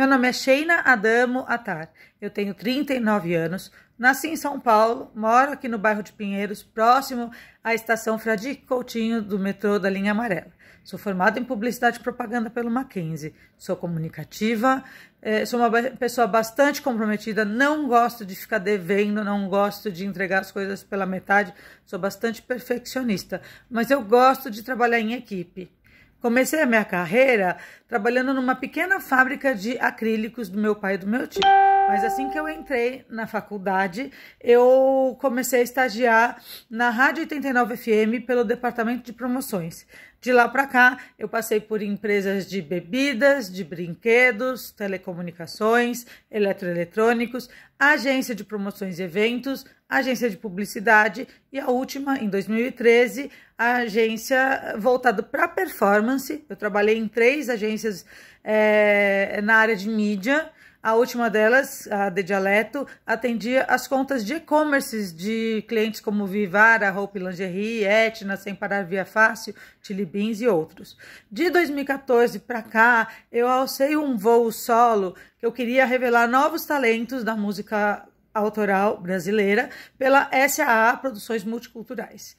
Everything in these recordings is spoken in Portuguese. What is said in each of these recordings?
Meu nome é Sheina Adamo Atar. Eu tenho 39 anos, nasci em São Paulo, moro aqui no bairro de Pinheiros, próximo à estação Fradique Coutinho do metrô da linha amarela. Sou formada em publicidade e propaganda pelo Mackenzie. Sou comunicativa, é, sou uma pessoa bastante comprometida, não gosto de ficar devendo, não gosto de entregar as coisas pela metade, sou bastante perfeccionista, mas eu gosto de trabalhar em equipe. Comecei a minha carreira trabalhando numa pequena fábrica de acrílicos do meu pai e do meu tio. Mas assim que eu entrei na faculdade, eu comecei a estagiar na Rádio 89 FM pelo departamento de promoções. De lá para cá, eu passei por empresas de bebidas, de brinquedos, telecomunicações, eletroeletrônicos, agência de promoções e eventos, agência de publicidade e a última, em 2013, a agência voltada para performance. Eu trabalhei em três agências experiências é, eh, na área de mídia. A última delas, a de dialeto, atendia as contas de e commerce de clientes como Vivara, Roupa Lingerie, Etna, Sem Parar Via Fácil, Tilly Beans e outros. De 2014 para cá, eu alcei um voo solo que eu queria revelar novos talentos da música autoral brasileira pela SAA Produções Multiculturais.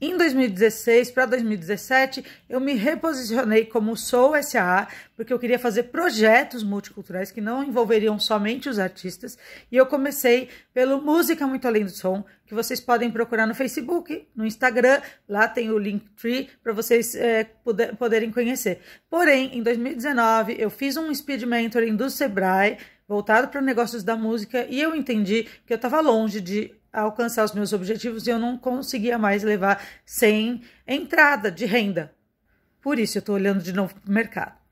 Em 2016 para 2017, eu me reposicionei como Sou SA, porque eu queria fazer projetos multiculturais que não envolveriam somente os artistas, e eu comecei pelo Música Muito Além do Som, que vocês podem procurar no Facebook, no Instagram, lá tem o Linktree para vocês é, poderem conhecer. Porém, em 2019, eu fiz um Speed Mentoring do Sebrae, voltado para negócios da música, e eu entendi que eu estava longe de a alcançar os meus objetivos e eu não conseguia mais levar sem entrada de renda. Por isso eu estou olhando de novo para o mercado.